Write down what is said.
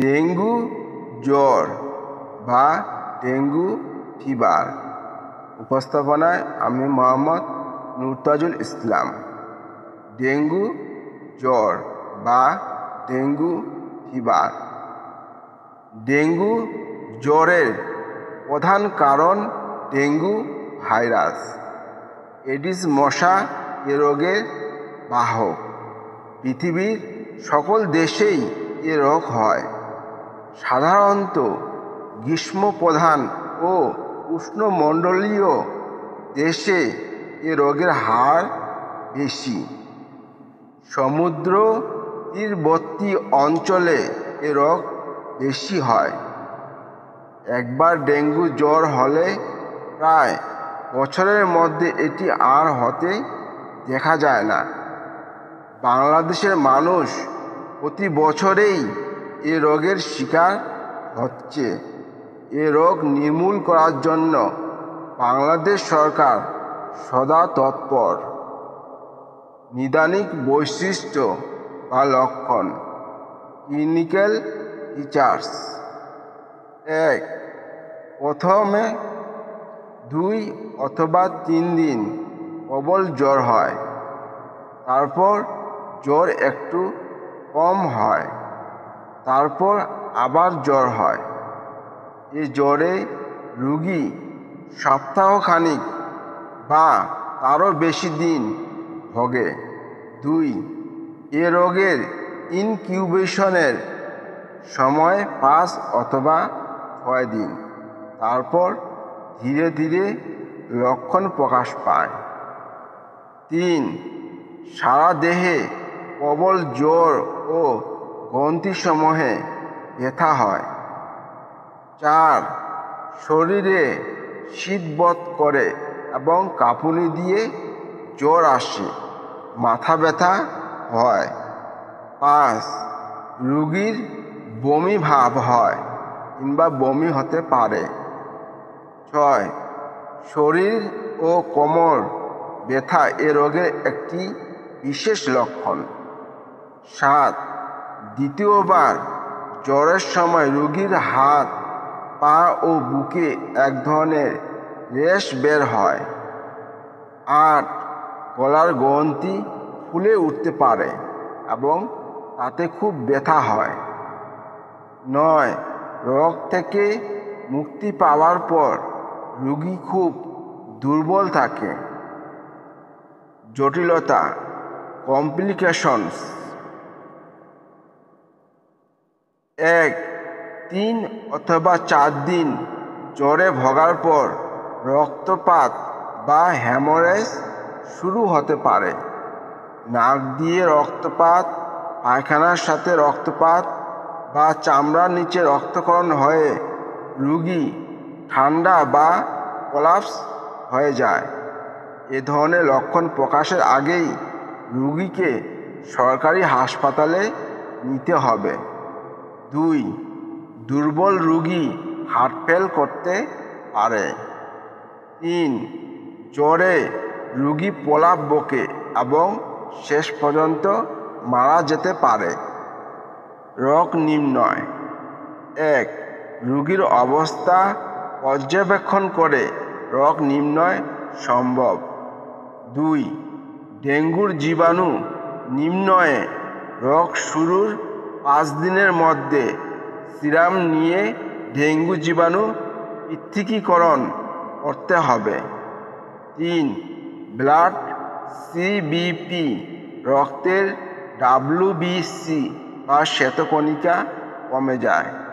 dengue জ্বর বা dengue fever উপস্থাপনায় আমি মোহাম্মদ নুরতাজুল ইসলাম ডেঙ্গু জ্বর বা ডেঙ্গু ফিভার ডেঙ্গু জ্বরের প্রধান কারণ ডেঙ্গু ভাইরাস এডিস মশা এ রোগের বাহক পৃথিবীর সকল দেশেই এ রোগ হয় সাধারণত গ্রীষ্মপ্রধান ও উষ্ণমণ্ডলীয় দেশে এ রোগের হার বেশি সমুদ্র তীরবর্তী অঞ্চলে এ রোগ বেশি হয় একবার ডেঙ্গু জ্বর হলে প্রায় বছরের মধ্যে এটি আর হতে দেখা যায় না বাংলাদেশের মানুষ প্রতি বছরেই এ রোগের শিকার হচ্ছে এ রোগ নির্মূল করার জন্য বাংলাদেশ সরকার সদা তৎপর নিদানিক বৈশিষ্ট্য বা লক্ষণ ক্লিনিক্যাল ফিচার্স এক প্রথমে দুই অথবা তিন দিন প্রবল জ্বর হয় তারপর জ্বর একটু কম হয় তারপর আবার জ্বর হয় এ জ্বরে রুগী সপ্তাহখানিক বা তারও বেশি দিন ভোগে দুই এ রোগের ইনকিউবেশনের সময় পাঁচ অথবা ছয় দিন তারপর ধীরে ধীরে লক্ষণ প্রকাশ পায় তিন সারা দেহে প্রবল জ্বর ও গ্রন্থিসমূহে ব্যথা হয় চার শরীরে শীতবোধ করে এবং কাঁপুনি দিয়ে জ্বর আসে মাথা ব্যথা হয় পাঁচ রুগীর বমি ভাব হয় কিংবা বমি হতে পারে ছয় শরীর ও কোমর ব্যথা এ রোগের একটি বিশেষ লক্ষণ সাত দ্বিতীয়বার জ্বরের সময় রোগীর হাত পা ও বুকে এক ধরনের রেশ বের হয় আট গলার গ্রন্থি ফুলে উঠতে পারে এবং তাতে খুব ব্যথা হয় নয় রোগ থেকে মুক্তি পাওয়ার পর রুগী খুব দুর্বল থাকে জটিলতা কমপ্লিকেশনস এক তিন অথবা চার দিন জ্বরে ভোগার পর রক্তপাত বা হ্যামোরেজ শুরু হতে পারে নাক দিয়ে রক্তপাত পায়খানার সাথে রক্তপাত বা চামড়ার নিচে রক্তকরণ হয়ে রুগী ঠান্ডা বা কলাপস হয়ে যায় এ ধরনের লক্ষণ প্রকাশের আগেই রুগীকে সরকারি হাসপাতালে নিতে হবে দুই দুর্বল রুগী ফেল করতে পারে তিন জ্বরে রুগী পোলাপ বকে এবং শেষ পর্যন্ত মারা যেতে পারে রোগ নির্ণয় এক রুগীর অবস্থা পর্যবেক্ষণ করে রোগ নির্ণয় সম্ভব দুই ডেঙ্গুর জীবাণু নির্ণয়ে রোগ শুরুর পাঁচ দিনের মধ্যে সিরাম নিয়ে ডেঙ্গু জীবাণু পৃথিকীকরণ করতে হবে তিন ব্লাড সিবিপি রক্তের ডাব্লুবিসি বা শ্বেতকণিকা কমে যায়